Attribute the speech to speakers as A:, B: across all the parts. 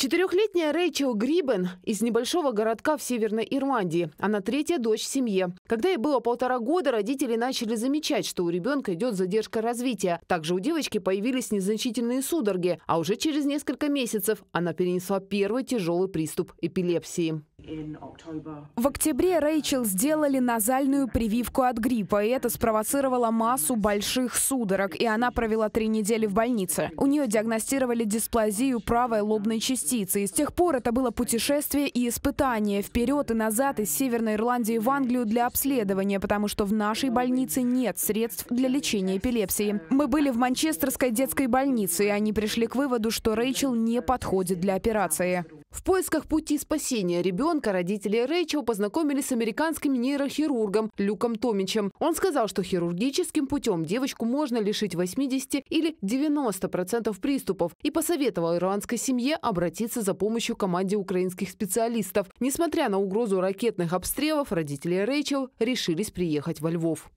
A: Четырехлетняя Рэйчел Грибен из небольшого городка в Северной Ирландии. Она третья дочь в семье. Когда ей было полтора года, родители начали замечать, что у ребенка идет задержка развития. Также у девочки появились незначительные судороги, а уже через несколько месяцев она перенесла первый тяжелый приступ эпилепсии.
B: В октябре Рэйчел сделали назальную прививку от гриппа, и это спровоцировало массу больших судорог, и она провела три недели в больнице. У нее диагностировали дисплазию правой лобной частицы, и с тех пор это было путешествие и испытание вперед и назад из Северной Ирландии в Англию для обследования, потому что в нашей больнице нет средств для лечения эпилепсии. Мы были в Манчестерской детской больнице, и они пришли к выводу, что Рэйчел не подходит для операции. В поисках пути спасения ребенка родители Рэйчел познакомились с
A: американским нейрохирургом Люком Томичем. Он сказал, что хирургическим путем девочку можно лишить 80 или 90% процентов приступов и посоветовал ирландской семье обратиться за помощью команде украинских специалистов. Несмотря на угрозу ракетных обстрелов, родители Рэйчел решились приехать во Львов.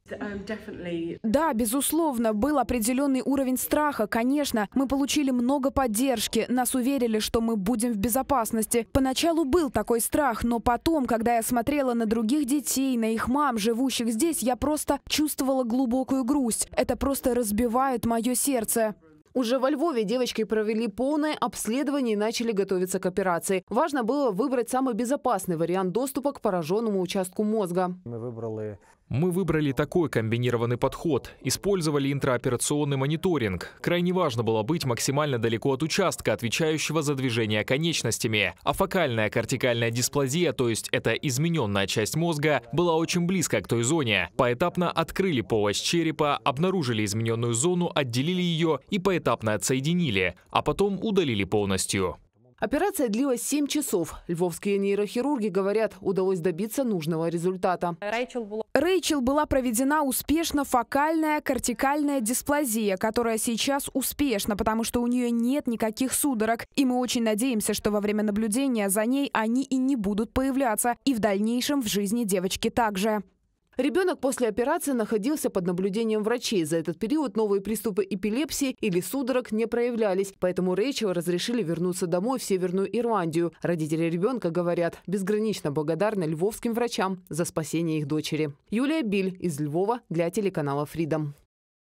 B: Да, безусловно, был определенный уровень страха, конечно. Мы получили много поддержки. Нас уверили, что мы будем в безопасности безопасности. Поначалу был такой страх, но потом, когда я смотрела на других детей, на их мам, живущих здесь, я просто чувствовала глубокую грусть. Это просто разбивает мое сердце. Уже во Львове девочки провели полное обследование и
A: начали готовиться к операции. Важно было выбрать самый безопасный вариант доступа к пораженному участку мозга.
C: Мы выбрали мы выбрали такой комбинированный подход, использовали интраоперационный мониторинг. Крайне важно было быть максимально далеко от участка, отвечающего за движение конечностями. А фокальная кортикальная дисплазия, то есть это измененная часть мозга, была очень близко к той зоне. Поэтапно открыли полость черепа, обнаружили измененную зону, отделили ее и поэтапно отсоединили, а потом удалили полностью.
A: Операция длилась 7 часов. Львовские нейрохирурги говорят, удалось добиться нужного результата.
B: Рэйчел была проведена успешно фокальная кортикальная дисплазия, которая сейчас успешна, потому что у нее нет никаких судорог. И мы очень надеемся, что во время наблюдения за ней они и не будут появляться. И в дальнейшем в жизни девочки также. Ребенок после операции находился под наблюдением врачей. За этот период
A: новые приступы эпилепсии или судорог не проявлялись, поэтому Рэйчел разрешили вернуться домой в Северную Ирландию. Родители ребенка говорят, безгранично благодарны львовским врачам за спасение их дочери. Юлия Биль из Львова для телеканала Freedom.